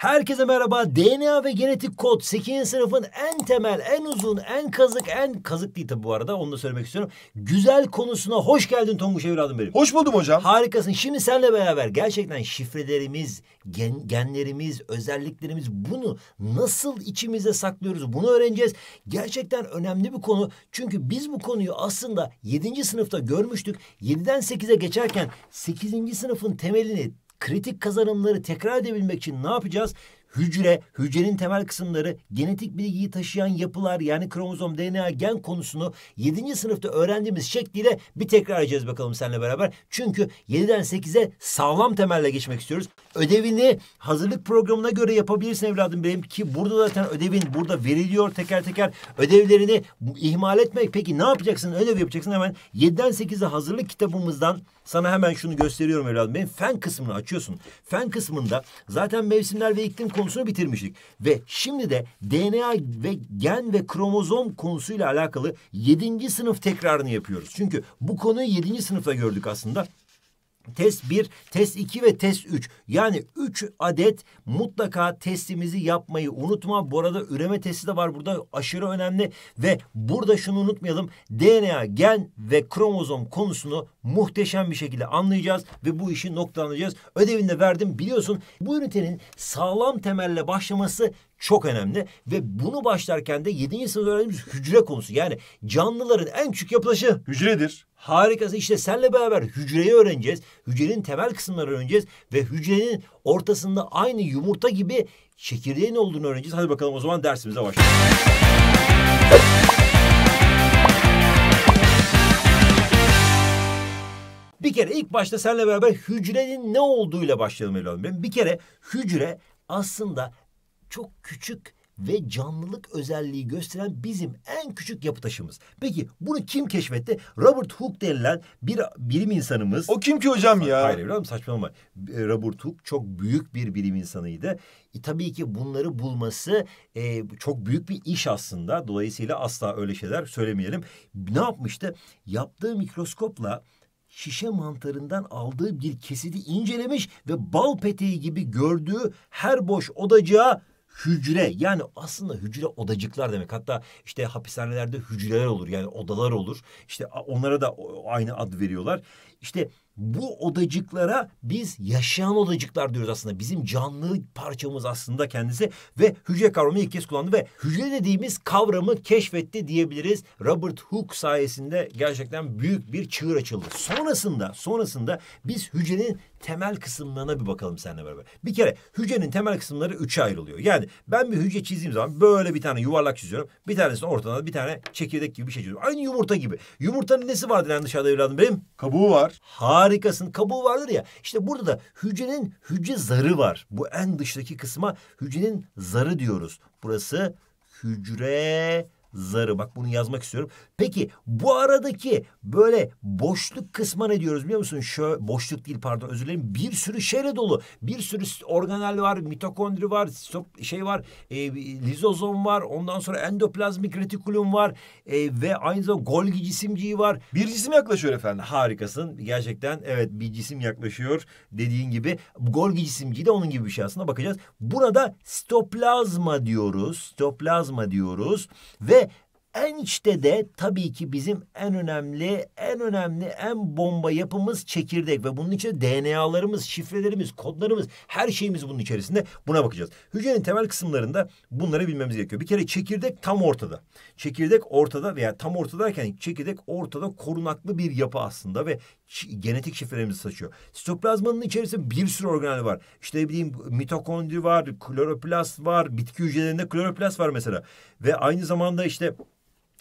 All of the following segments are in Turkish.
Herkese merhaba. DNA ve genetik kod 8. sınıfın en temel, en uzun, en kazık, en kazık değil tabii bu arada. Onu da söylemek istiyorum. Güzel konusuna hoş geldin Tonguç evladım benim. Hoş buldum hocam. Harikasın. Şimdi senle beraber gerçekten şifrelerimiz, gen, genlerimiz, özelliklerimiz bunu nasıl içimize saklıyoruz bunu öğreneceğiz. Gerçekten önemli bir konu. Çünkü biz bu konuyu aslında 7. sınıfta görmüştük. 7'den 8'e geçerken 8. sınıfın temelini kritik kazanımları tekrar edebilmek için ne yapacağız? hücre, hücrenin temel kısımları, genetik bilgiyi taşıyan yapılar yani kromozom, DNA, gen konusunu 7. sınıfta öğrendiğimiz şekliyle bir tekrar edeceğiz bakalım seninle beraber. Çünkü 7'den 8'e sağlam temelle geçmek istiyoruz. Ödevini hazırlık programına göre yapabilirsin evladım benim ki burada zaten ödevin burada veriliyor teker teker. Ödevlerini ihmal etmek. Peki ne yapacaksın? Ödev yapacaksın hemen 7'den 8'e hazırlık kitabımızdan sana hemen şunu gösteriyorum evladım benim. Fen kısmını açıyorsun. Fen kısmında zaten mevsimler ve iklim konusunu bitirmiştik. Ve şimdi de DNA ve gen ve kromozom konusuyla alakalı yedinci sınıf tekrarını yapıyoruz. Çünkü bu konuyu yedinci sınıfta gördük aslında. Test 1, test 2 ve test 3. Yani 3 adet mutlaka testimizi yapmayı unutma. Bu arada üreme testi de var burada aşırı önemli. Ve burada şunu unutmayalım. DNA, gen ve kromozom konusunu muhteşem bir şekilde anlayacağız. Ve bu işi noktalanacağız. Ödevini de verdim. Biliyorsun bu ünitenin sağlam temelle başlaması çok önemli ve bunu başlarken de 7. sınıfta öğrendiğimiz hücre konusu. Yani canlıların en küçük yapılaşı hücredir. Harikası işte senle beraber hücreyi öğreneceğiz. Hücrenin temel kısımlarını öğreneceğiz ve hücrenin ortasında aynı yumurta gibi çekirdeğin olduğunu öğreneceğiz. Hadi bakalım o zaman dersimize başlayalım. Bir kere ilk başta seninle beraber hücrenin ne olduğuyla başlayalım Elon. Bir kere hücre aslında çok küçük ve canlılık özelliği gösteren bizim en küçük yapı taşımız. Peki bunu kim keşfetti? Robert Hooke denilen bir bilim insanımız. O kim ki hocam ya? Hayır evladım saçmalama. Ee, Robert Hooke çok büyük bir bilim insanıydı. E, tabii ki bunları bulması e, çok büyük bir iş aslında. Dolayısıyla asla öyle şeyler söylemeyelim. Ne yapmıştı? Yaptığı mikroskopla şişe mantarından aldığı bir kesiti incelemiş ve bal peteği gibi gördüğü her boş odacığa hücre yani aslında hücre odacıklar demek. Hatta işte hapishanelerde hücreler olur yani odalar olur. İşte onlara da aynı ad veriyorlar. İşte bu odacıklara biz yaşayan odacıklar diyoruz aslında. Bizim canlı parçamız aslında kendisi ve hücre kavramı ilk kez kullandı ve hücre dediğimiz kavramı keşfetti diyebiliriz. Robert Hooke sayesinde gerçekten büyük bir çığır açıldı. Sonrasında sonrasında biz hücrenin temel kısımlarına bir bakalım seninle beraber. Bir kere hücrenin temel kısımları üçe ayrılıyor. Yani ben bir hücre çizdiğim zaman böyle bir tane yuvarlak çiziyorum. Bir tanesinin ortadan bir tane çekirdek gibi bir şey çiziyorum. Aynı yumurta gibi. Yumurtanın nesi vardır yani dışarıda evladım benim? Kabuğu var. Harikasın. Kabuğu vardır ya. İşte burada da hücrenin hücre zarı var. Bu en dıştaki kısma hücrenin zarı diyoruz. Burası hücre zarı. Bak bunu yazmak istiyorum. Peki bu aradaki böyle boşluk kısma ne diyoruz biliyor musun? Şö boşluk değil pardon özür dilerim. Bir sürü şeyle dolu. Bir sürü organel var, mitokondri var, şey var, e, lizozom var. Ondan sonra endoplazmik retikulum var. E, ve aynı zamanda Golgi cisimciği var. Bir cisim yaklaşıyor efendim. Harikasın. Gerçekten evet bir cisim yaklaşıyor dediğin gibi. Golgi cisimciği de onun gibi bir şey aslında bakacağız. Buna da stoplazma diyoruz. Stoplazma diyoruz. Ve en içte de tabii ki bizim en önemli, en önemli, en bomba yapımız çekirdek ve bunun içinde DNA'larımız, şifrelerimiz, kodlarımız, her şeyimiz bunun içerisinde. Buna bakacağız. Hücrenin temel kısımlarında bunları bilmemiz gerekiyor. Bir kere çekirdek tam ortada. Çekirdek ortada veya tam ortadayken çekirdek ortada korunaklı bir yapı aslında ve genetik şifrelerimizi saçıyor. Sitoplazmanın içerisinde bir sürü organel var. İşte ne bileyim mitokondri var, kloroplast var, bitki hücrelerinde kloroplast var mesela. Ve aynı zamanda işte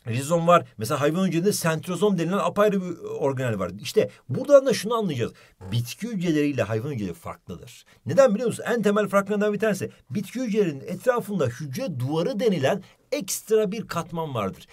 rizom var. Mesela hayvan hücrelerinde sentrozom denilen apayrı bir organel var. İşte buradan da şunu anlayacağız. Bitki hücreleriyle hayvan hücreleri farklıdır. Neden biliyor musunuz? En temel farklarından bir tanesi bitki hücrelerinin etrafında hücre duvarı denilen ekstra bir katman vardır.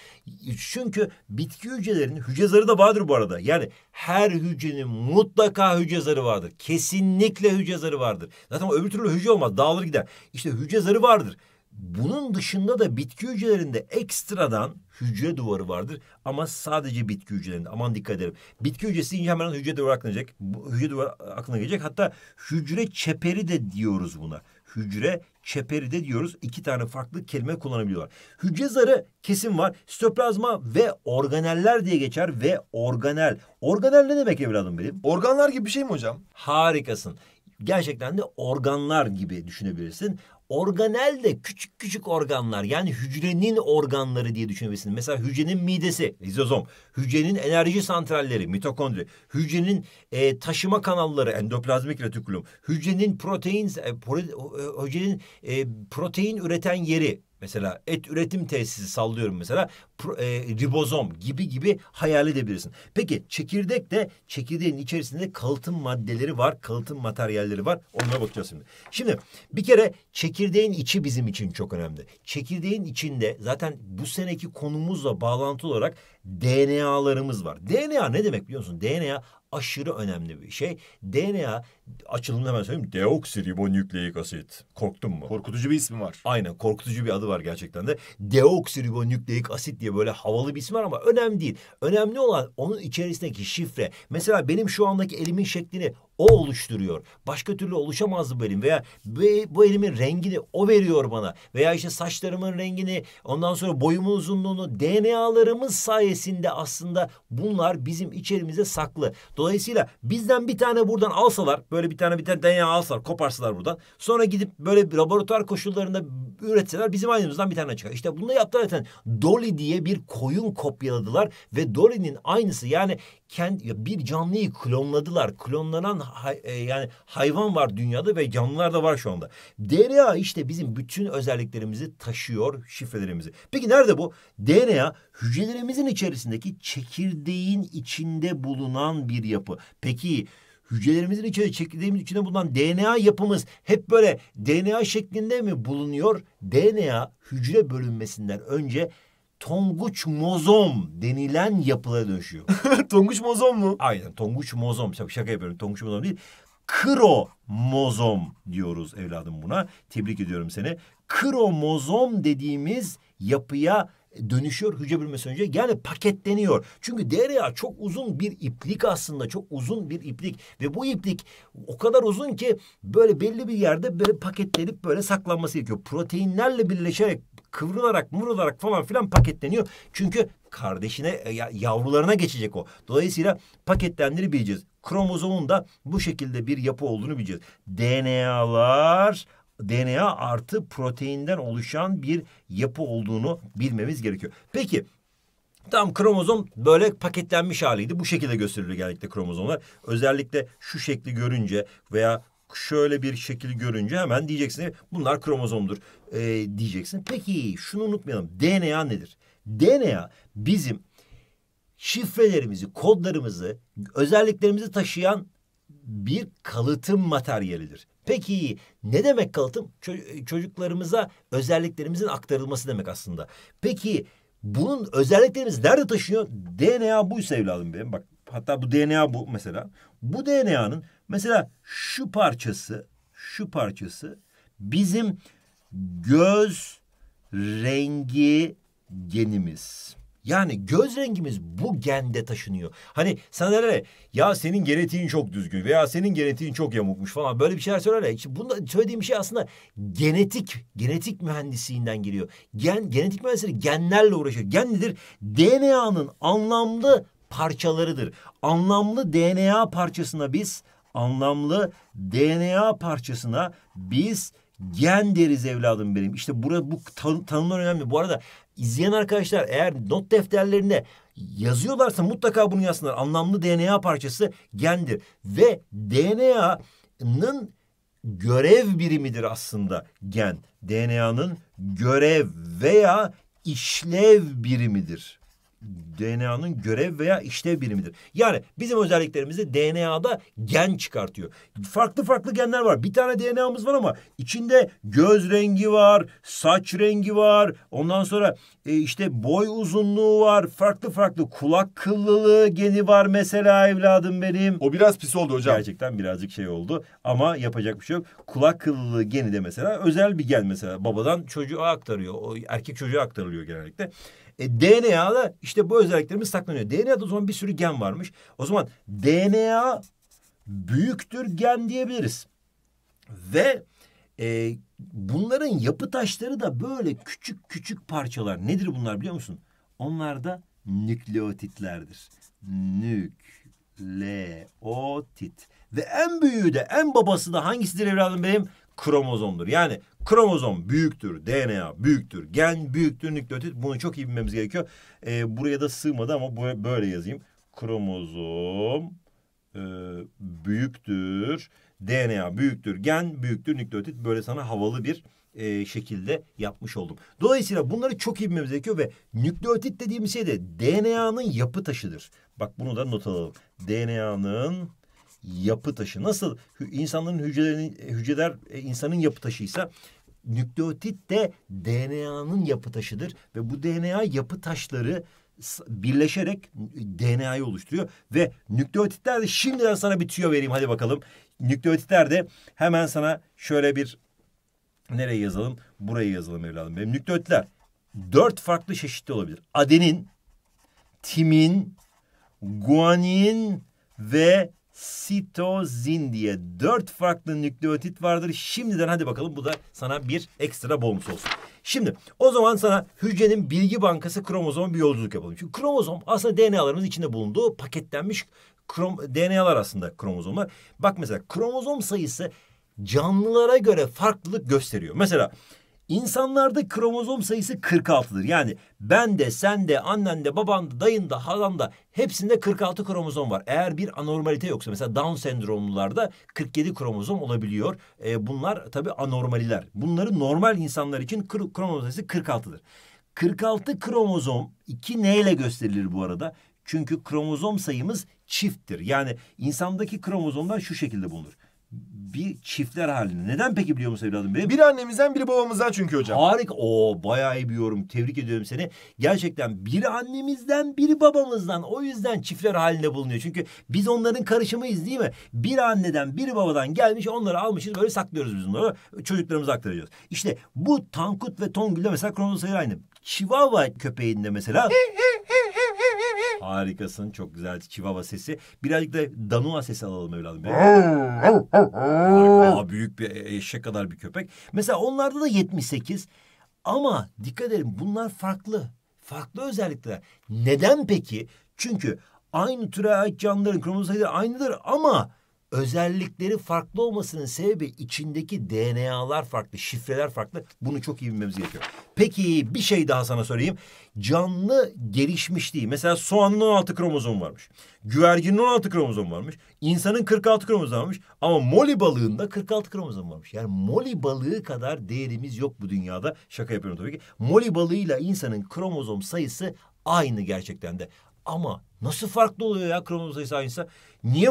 Çünkü bitki hücrelerinin hücre zarı da vardır bu arada. Yani her hücrenin mutlaka hücre zarı vardır. Kesinlikle hücre zarı vardır. Zaten öbür türlü hücre olmaz. Dağılır gider. İşte hücre zarı vardır. Bunun dışında da bitki hücrelerinde ekstradan hücre duvarı vardır ama sadece bitki hücrelerinde. Aman dikkat edelim. Bitki hücresi deyince hemen hücre duvarı aklına gelecek. Hücre duvarı aklına gelecek. Hatta hücre çeperi de diyoruz buna. Hücre çeperi de diyoruz. İki tane farklı kelime kullanabiliyorlar. Hücre zarı kesin var. Sitoplazma ve organeller diye geçer ve organel. Organel ne demek evladım benim? Organlar gibi bir şey mi hocam? Harikasın gerçekten de organlar gibi düşünebilirsin. Organel de küçük küçük organlar yani hücrenin organları diye düşünebilirsiniz. Mesela hücrenin midesi, lizozom, hücrenin enerji santralleri, mitokondri, hücrenin e, taşıma kanalları, endoplazmik retikulum, hücrenin protein, e, pro, e, hücrenin e, protein üreten yeri, Mesela et üretim tesisi sallıyorum mesela pro, e, ribozom gibi gibi hayal edebilirsin. Peki çekirdek de çekirdeğin içerisinde kalıtım maddeleri var, kalıtım materyalleri var. Onlara bakacağız şimdi. Şimdi bir kere çekirdek çekirdeğin içi bizim için çok önemli. Çekirdeğin içinde zaten bu seneki konumuzla bağlantılı olarak DNA'larımız var. DNA ne demek biliyor musun? DNA aşırı önemli bir şey. DNA açılımını hemen söyleyeyim. Deoksiribonükleik asit. Korktun mu? Korkutucu bir ismi var. Aynen korkutucu bir adı var gerçekten de. Deoksiribonükleik asit diye böyle havalı bir ismi var ama önemli değil. Önemli olan onun içerisindeki şifre. Mesela benim şu andaki elimin şeklini o oluşturuyor. Başka türlü oluşamazdı bu elim veya bu elimin rengini o veriyor bana. Veya işte saçlarımın rengini ondan sonra boyumun uzunluğunu DNA'larımız sayesinde aslında bunlar bizim içerimize saklı. Dolayısıyla bizden bir tane buradan alsalar Böyle bir tane bir tane DNA alsalar, koparsalar buradan. Sonra gidip böyle bir laboratuvar koşullarında üretseler bizim aynımızdan bir tane çıkar. İşte bunu yaptılar zaten. Dolly diye bir koyun kopyaladılar ve Dolly'nin aynısı yani kendi bir canlıyı klonladılar. Klonlanan hay, e, yani hayvan var dünyada ve canlılar da var şu anda. DNA işte bizim bütün özelliklerimizi taşıyor, şifrelerimizi. Peki nerede bu? DNA hücrelerimizin içerisindeki çekirdeğin içinde bulunan bir yapı. Peki hücrelerimizin içine çektiğimiz içinde bulunan DNA yapımız hep böyle DNA şeklinde mi bulunuyor? DNA hücre bölünmesinden önce tonguç mozom denilen yapıya dönüşüyor. tonguç mozom mu? Aynen tonguç mozom. Şaka yapıyorum tonguç mozom değil. Kromozom diyoruz evladım buna. Tebrik ediyorum seni. Kromozom dediğimiz yapıya dönüşüyor hücre bölünmesi önce yani paketleniyor. Çünkü DNA çok uzun bir iplik aslında çok uzun bir iplik ve bu iplik o kadar uzun ki böyle belli bir yerde böyle paketlenip böyle saklanması gerekiyor. Proteinlerle birleşerek kıvrılarak mırılarak falan filan paketleniyor. Çünkü kardeşine e, yavrularına geçecek o. Dolayısıyla paketlenleri bileceğiz. Kromozomun da bu şekilde bir yapı olduğunu bileceğiz. DNA'lar DNA artı proteinden oluşan bir yapı olduğunu bilmemiz gerekiyor. Peki Tam kromozom böyle paketlenmiş haliydi. Bu şekilde gösteriliyor genellikle kromozomlar. Özellikle şu şekli görünce veya şöyle bir şekil görünce hemen diyeceksin bunlar kromozomdur ee, diyeceksin. Peki şunu unutmayalım DNA nedir? DNA bizim şifrelerimizi, kodlarımızı, özelliklerimizi taşıyan bir kalıtım materyalidir. Peki ne demek kalıtım? E, çocuklarımıza özelliklerimizin aktarılması demek aslında. Peki bunun özelliklerimiz nerede taşınıyor? DNA buysa evladım benim. Bak hatta bu DNA bu mesela. Bu DNA'nın mesela şu parçası, şu parçası bizim göz rengi genimiz. Yani göz rengimiz bu gende taşınıyor. Hani sana derler ya senin genetiğin çok düzgün veya senin genetiğin çok yamukmuş falan böyle bir şeyler söylerler. İşte bunda söylediğim şey aslında genetik, genetik mühendisliğinden geliyor. Gen, genetik mühendisleri genlerle uğraşıyor. Gen nedir? DNA'nın anlamlı parçalarıdır. Anlamlı DNA parçasına biz anlamlı DNA parçasına biz gen deriz evladım benim. İşte burada bu tanımlar önemli. Bu arada izleyen arkadaşlar eğer not defterlerinde yazıyorlarsa mutlaka bunu yazsınlar. Anlamlı DNA parçası gendir ve DNA'nın görev birimidir aslında gen. DNA'nın görev veya işlev birimidir. DNA'nın görev veya işlev birimidir. Yani bizim özelliklerimizi DNA'da gen çıkartıyor. Farklı farklı genler var. Bir tane DNA'mız var ama içinde göz rengi var, saç rengi var. Ondan sonra e, işte boy uzunluğu var. Farklı farklı kulak kıllılığı geni var mesela evladım benim. O biraz pis oldu hocam. Gerçekten birazcık şey oldu ama yapacak bir şey yok. Kulak kıllılığı geni de mesela özel bir gen mesela babadan çocuğa aktarıyor. O erkek çocuğa aktarılıyor genellikle. E, DNA'da işte bu özelliklerimiz saklanıyor. DNA'da o zaman bir sürü gen varmış. O zaman DNA büyüktür gen diyebiliriz. Ve e, bunların yapı taşları da böyle küçük küçük parçalar. Nedir bunlar biliyor musun? Onlar da nükleotitlerdir. Nükleotit. Ve en büyüğü de en babası da hangisidir evladım benim? kromozomdur. Yani kromozom büyüktür, DNA büyüktür, gen büyüktür, nükleotit. Bunu çok iyi bilmemiz gerekiyor. Ee, buraya da sığmadı ama böyle yazayım. Kromozom e, büyüktür, DNA büyüktür, gen büyüktür, nükleotit. Böyle sana havalı bir e, şekilde yapmış oldum. Dolayısıyla bunları çok iyi bilmemiz gerekiyor ve nükleotit dediğimiz şey de DNA'nın yapı taşıdır. Bak bunu da not alalım. DNA'nın yapı taşı. Nasıl insanların hücrelerinin hücreler e, insanın yapı taşıysa nükleotit de DNA'nın yapı taşıdır ve bu DNA yapı taşları birleşerek e, DNA'yı oluşturuyor ve nükleotitler de şimdiden sana bir tüyo vereyim hadi bakalım. Nükleotitler de hemen sana şöyle bir nereye yazalım? Buraya yazalım evladım. Benim nükleotitler dört farklı çeşitli olabilir. Adenin, timin, guanin ve sitozin diye dört farklı nükleotit vardır. Şimdiden hadi bakalım bu da sana bir ekstra bonus olsun. Şimdi o zaman sana hücrenin bilgi bankası kromozom bir yolculuk yapalım. Çünkü kromozom aslında DNA'larımız içinde bulunduğu paketlenmiş krom, DNA'lar aslında kromozomlar. Bak mesela kromozom sayısı canlılara göre farklılık gösteriyor. Mesela İnsanlarda kromozom sayısı 46'dır. Yani ben de, sen de, annen de, baban da, dayın da, halan da hepsinde 46 kromozom var. Eğer bir anormalite yoksa mesela Down sendromlularda 47 kromozom olabiliyor. Ee, bunlar tabii anormaliler. Bunları normal insanlar için kromozom sayısı 46'dır. 46 kromozom 2 neyle gösterilir bu arada? Çünkü kromozom sayımız çifttir. Yani insandaki kromozomlar şu şekilde bulunur bir çiftler halinde. Neden peki biliyor musun evladım benim? Bir annemizden biri babamızdan çünkü hocam. Harika. o bayağı iyi bir yorum. Tebrik ediyorum seni. Gerçekten bir annemizden biri babamızdan. O yüzden çiftler halinde bulunuyor. Çünkü biz onların karışımıyız değil mi? Bir anneden biri babadan gelmiş onları almışız böyle saklıyoruz biz bunları. Çocuklarımıza aktaracağız. İşte bu Tankut ve Tongül'de mesela kronosayı aynı. Çivava köpeğinde mesela Harikasın. Çok güzel Çivava sesi. Birazcık da Danua sesi alalım evladım. Daha büyük bir eşek kadar bir köpek. Mesela onlarda da 78. Ama dikkat edin bunlar farklı. Farklı özellikler. Neden peki? Çünkü aynı türe ait canlıların kromozomları aynıdır ama özellikleri farklı olmasının sebebi içindeki DNA'lar farklı, şifreler farklı. Bunu çok iyi bilmemiz gerekiyor. Peki bir şey daha sana sorayım. Canlı gelişmişliği. Mesela soğanın 16 kromozom varmış. Güvercinin 16 kromozom varmış. İnsanın 46 kromozom varmış. Ama moli balığında 46 kromozom varmış. Yani moli balığı kadar değerimiz yok bu dünyada. Şaka yapıyorum tabii ki. Moli balığıyla insanın kromozom sayısı aynı gerçekten de. Ama nasıl farklı oluyor ya kromozom sayısı aynıysa? Niye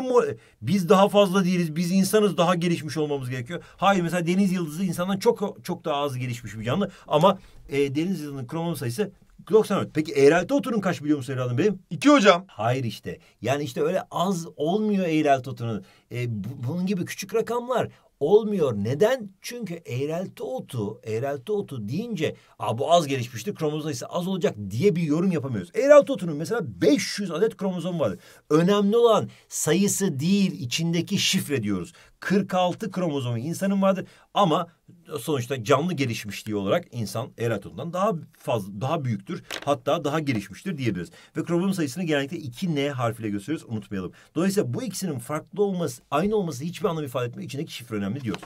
biz daha fazla değiliz, biz insanız daha gelişmiş olmamız gerekiyor? Hayır mesela deniz yıldızı insandan çok çok daha az gelişmiş bir canlı ama e, deniz yıldızının kromozom sayısı 94. Peki eğrelti oturun kaç biliyor musun evladım benim? İki hocam. Hayır işte. Yani işte öyle az olmuyor eğrelti oturun. E, bu, bunun gibi küçük rakamlar olmuyor. Neden? Çünkü eğrelti otu, eğrelti otu deyince Aa, bu az gelişmişti kromozom ise az olacak diye bir yorum yapamıyoruz. Eğrelti otunun mesela 500 adet kromozom vardır. Önemli olan sayısı değil içindeki şifre diyoruz. 46 kromozom insanın vardır ama sonuçta canlı gelişmişliği olarak insan Eraton'dan daha fazla daha büyüktür. Hatta daha gelişmiştir diyebiliriz. Ve kromozom sayısını genellikle 2N harfiyle gösteriyoruz. Unutmayalım. Dolayısıyla bu ikisinin farklı olması, aynı olması hiçbir anlam ifade etmiyor. İçindeki şifre önemli diyoruz.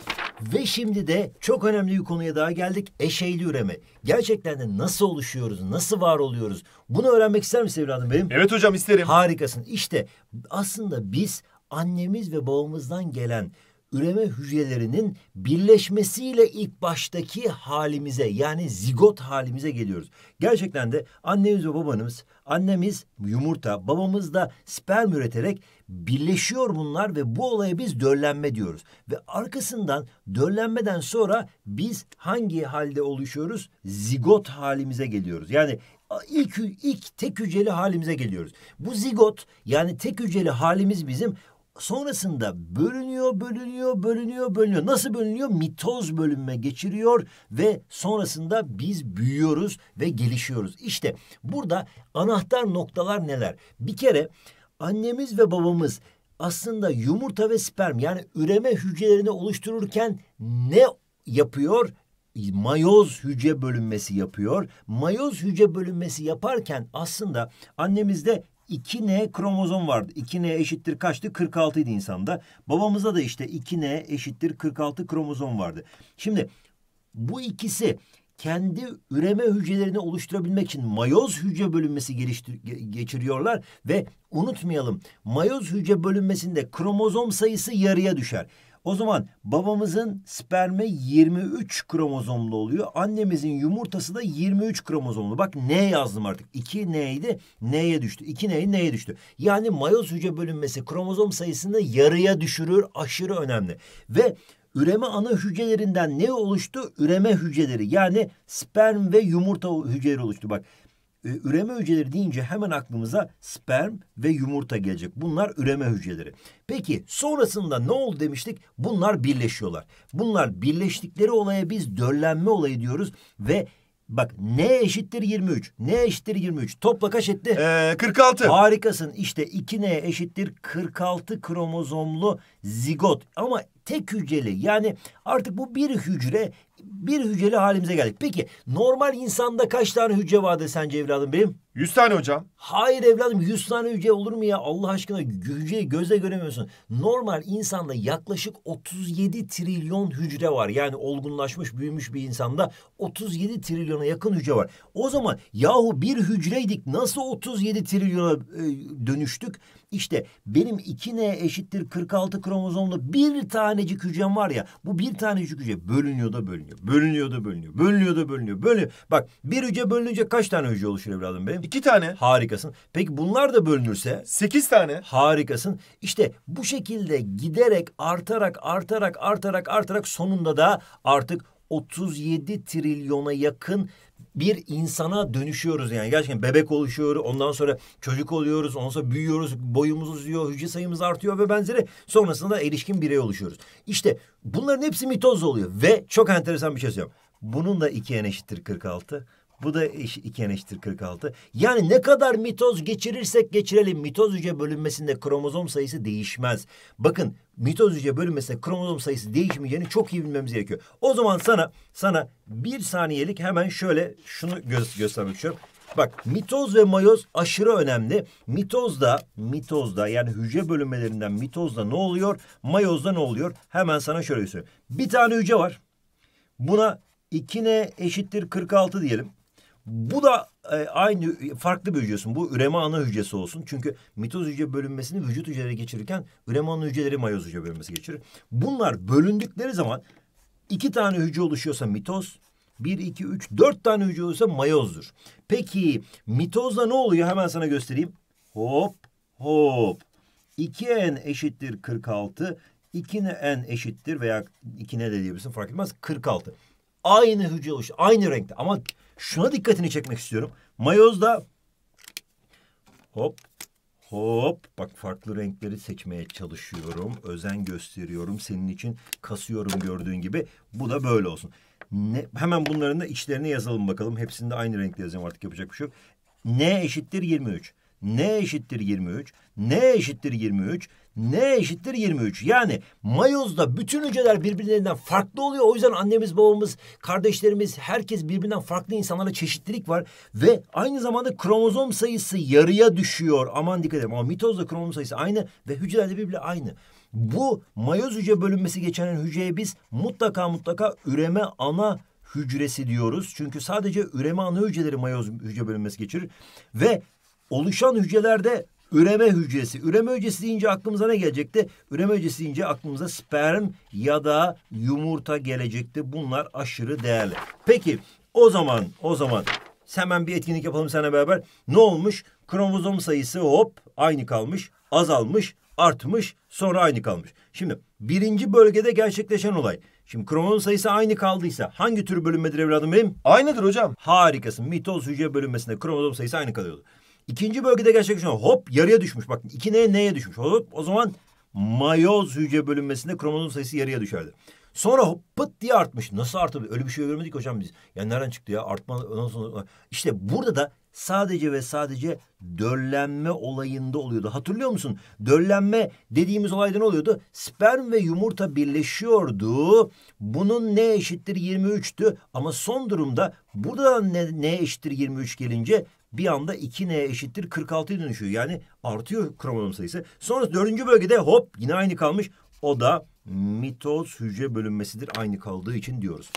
Ve şimdi de çok önemli bir konuya daha geldik. Eşeyli üreme. Gerçekten de nasıl oluşuyoruz? Nasıl var oluyoruz? Bunu öğrenmek ister misin evladım benim? Evet hocam isterim. Harikasın. İşte aslında biz annemiz ve babamızdan gelen üreme hücrelerinin birleşmesiyle ilk baştaki halimize yani zigot halimize geliyoruz. Gerçekten de annemiz ve babamız, annemiz yumurta, babamız da sperm üreterek birleşiyor bunlar ve bu olaya biz döllenme diyoruz. Ve arkasından döllenmeden sonra biz hangi halde oluşuyoruz? Zigot halimize geliyoruz. Yani ilk, ilk tek hücreli halimize geliyoruz. Bu zigot yani tek hücreli halimiz bizim Sonrasında bölünüyor, bölünüyor, bölünüyor, bölünüyor. Nasıl bölünüyor? Mitoz bölünme geçiriyor ve sonrasında biz büyüyoruz ve gelişiyoruz. İşte burada anahtar noktalar neler? Bir kere annemiz ve babamız aslında yumurta ve sperm yani üreme hücrelerini oluştururken ne yapıyor? mayoz hücre bölünmesi yapıyor. Mayoz hücre bölünmesi yaparken aslında annemizde 2N kromozom vardı. 2N eşittir kaçtı? 46 idi insanda. Babamızda da işte 2N eşittir 46 kromozom vardı. Şimdi bu ikisi kendi üreme hücrelerini oluşturabilmek için mayoz hücre bölünmesi geliştir geçiriyorlar ve unutmayalım mayoz hücre bölünmesinde kromozom sayısı yarıya düşer. O zaman babamızın spermi 23 kromozomlu oluyor. Annemizin yumurtası da 23 kromozomlu. Bak N yazdım artık. 2 N'ydi. N'ye düştü. 2 N'yi N'ye düştü. Yani mayoz hücre bölünmesi kromozom sayısını yarıya düşürür. Aşırı önemli. Ve üreme ana hücrelerinden ne oluştu? Üreme hücreleri. Yani sperm ve yumurta hücreleri oluştu. Bak e, üreme hücreleri deyince hemen aklımıza sperm ve yumurta gelecek. Bunlar üreme hücreleri. Peki sonrasında ne oldu demiştik? Bunlar birleşiyorlar. Bunlar birleştikleri olaya biz döllenme olayı diyoruz ve Bak ne eşittir 23? Ne eşittir 23? Topla kaç etti? Ee, 46. Harikasın. İşte 2N eşittir 46 kromozomlu zigot. Ama tek hücreli. Yani artık bu bir hücre bir hücreli halimize geldik. Peki normal insanda kaç tane hücre vardır sence evladım benim? 100 tane hocam. Hayır evladım 100 tane hücre olur mu ya? Allah aşkına hücreyi gözle göremiyorsun. Normal insanda yaklaşık 37 trilyon hücre var. Yani olgunlaşmış büyümüş bir insanda 37 trilyona yakın hücre var. O zaman yahu bir hücreydik nasıl 37 trilyona e, dönüştük? İşte benim 2N eşittir 46 kromozomlu bir tanecik hücrem var ya. Bu bir tanecik hücre bölünüyor da bölünüyor bölünüyor. Bölünüyor da bölünüyor. Bölünüyor da bölünüyor. bölünüyor. bak bir hücre bölününce kaç tane hücre oluşur evladım benim? İki tane. Harikasın. Peki bunlar da bölünürse? Sekiz tane. Harikasın. İşte bu şekilde giderek artarak artarak artarak artarak sonunda da artık 37 trilyona yakın bir insana dönüşüyoruz yani. Gerçekten bebek oluşuyoruz, ondan sonra çocuk oluyoruz, ondan sonra büyüyoruz, boyumuz uzuyor, hücre sayımız artıyor ve benzeri. Sonrasında erişkin birey oluşuyoruz. İşte bunların hepsi mitoz oluyor ve çok enteresan bir şey söylüyorum. Bunun da iki en eşittir 46. Bu da 2 eneştir 46. Yani ne kadar mitoz geçirirsek geçirelim mitoz hücre bölünmesinde kromozom sayısı değişmez. Bakın mitoz hücre bölünmesinde kromozom sayısı değişmeyeceğini çok iyi bilmemiz gerekiyor. O zaman sana sana bir saniyelik hemen şöyle şunu gö göstermek istiyorum. Bak mitoz ve mayoz aşırı önemli. Mitozda, mitozda yani hücre bölünmelerinden mitozda ne oluyor? Mayozda ne oluyor? Hemen sana şöyle söyleyeyim. Bir tane hücre var. Buna 2 ne eşittir 46 diyelim. Bu da e, aynı farklı bir hücresin. Bu üreme ana hücresi olsun. Çünkü mitoz hücre bölünmesini vücut hücreleri geçirirken üreme ana hücreleri mayoz hücre bölünmesi geçirir. Bunlar bölündükleri zaman iki tane hücre oluşuyorsa mitoz, bir, iki, üç, dört tane hücre olursa mayozdur. Peki mitozda ne oluyor? Hemen sana göstereyim. Hop, hop. 2n eşittir 46. 2n eşittir veya 2n de diyebilirsin fark etmez. 46. Aynı hücre oluşu, aynı renkte. Ama şuna dikkatini çekmek istiyorum. Mayozda hop hop bak farklı renkleri seçmeye çalışıyorum. Özen gösteriyorum senin için. Kasıyorum gördüğün gibi. Bu da böyle olsun. Ne, hemen bunların da içlerine yazalım bakalım. Hepsinde aynı renkte yazayım artık yapacak bir şey yok. N eşittir 23. N eşittir 23. N eşittir 23. N eşittir 23. Yani mayozda bütün hücreler birbirlerinden farklı oluyor. O yüzden annemiz, babamız, kardeşlerimiz, herkes birbirinden farklı insanlara çeşitlilik var. Ve aynı zamanda kromozom sayısı yarıya düşüyor. Aman dikkat edin. Ama mitozda kromozom sayısı aynı ve hücrelerde birbirleri aynı. Bu mayoz hücre bölünmesi geçen hücreye biz mutlaka mutlaka üreme ana hücresi diyoruz. Çünkü sadece üreme ana hücreleri mayoz hücre bölünmesi geçirir. Ve oluşan hücrelerde Üreme hücresi. Üreme hücresi deyince aklımıza ne gelecekti? Üreme hücresi deyince aklımıza sperm ya da yumurta gelecekti. Bunlar aşırı değerli. Peki o zaman o zaman hemen bir etkinlik yapalım seninle beraber. Ne olmuş? Kromozom sayısı hop aynı kalmış, azalmış, artmış, sonra aynı kalmış. Şimdi birinci bölgede gerçekleşen olay. Şimdi kromozom sayısı aynı kaldıysa hangi tür bölünmedir evladım benim? Aynıdır hocam. Harikasın. Mitoz hücre bölünmesinde kromozom sayısı aynı kalıyordu. İkinci bölgede gerçekleşen hop yarıya düşmüş. Bak iki neye neye düşmüş. Hop, o zaman mayoz hücre bölünmesinde kromozom sayısı yarıya düşerdi. Sonra hop pıt diye artmış. Nasıl arttı? Öyle bir şey görmedik hocam biz. Yani nereden çıktı ya? Artma ondan sonra. İşte burada da sadece ve sadece döllenme olayında oluyordu. Hatırlıyor musun? Döllenme dediğimiz olayda ne oluyordu? Sperm ve yumurta birleşiyordu. Bunun ne eşittir 23'tü ama son durumda burada ne, ne eşittir 23 gelince bir anda 2N eşittir 46'ya dönüşüyor. Yani artıyor kromozom sayısı. Sonra dördüncü bölgede hop yine aynı kalmış. O da mitoz hücre bölünmesidir aynı kaldığı için diyoruz.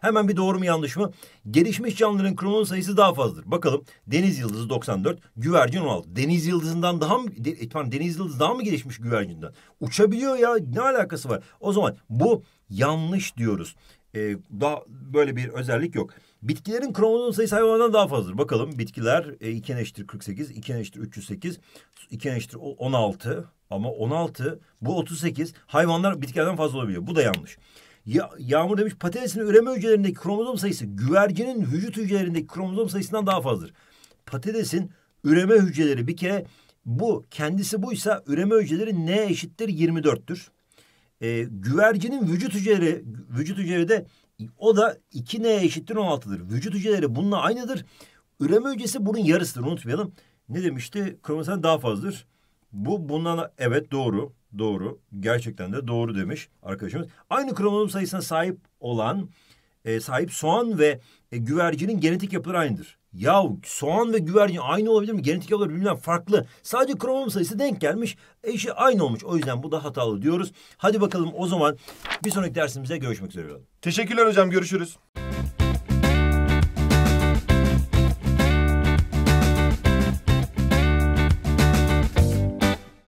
Hemen bir doğru mu yanlış mı? Gelişmiş canlıların kromozom sayısı daha fazladır. Bakalım deniz yıldızı 94, güvercin 16. Deniz yıldızından daha mı de, e, pardon, deniz yıldızı daha mı gelişmiş güvercinden? Uçabiliyor ya ne alakası var? O zaman bu yanlış diyoruz. Ee, daha böyle bir özellik yok. Bitkilerin kromozom sayısı hayvanlardan daha fazladır. Bakalım bitkiler e, 2 eşittir 48, 2 eşittir 308, 2 eşittir 16 ama 16 bu 38 hayvanlar bitkilerden fazla olabiliyor. Bu da yanlış. Ya, Yağmur demiş patatesin üreme hücrelerindeki kromozom sayısı güvercinin vücut hücrelerindeki kromozom sayısından daha fazladır. Patatesin üreme hücreleri bir kere bu kendisi buysa üreme hücreleri n eşittir 24'tür. ee, güvercinin vücut hücreleri vücut hücrede o da 2N eşittir 16'dır. Vücut hücreleri bununla aynıdır. Üreme hücresi bunun yarısıdır unutmayalım. Ne demişti? Kromosom daha fazladır. Bu bundan evet doğru. Doğru. Gerçekten de doğru demiş arkadaşımız. Aynı kromozom sayısına sahip olan e, sahip soğan ve e, güvercinin genetik yapıları aynıdır. Ya soğan ve güvercin aynı olabilir mi? Genetik olarak bilmem farklı. Sadece kromozom sayısı denk gelmiş. Eşi aynı olmuş. O yüzden bu da hatalı diyoruz. Hadi bakalım o zaman bir sonraki dersimize görüşmek üzere. Teşekkürler hocam. Görüşürüz.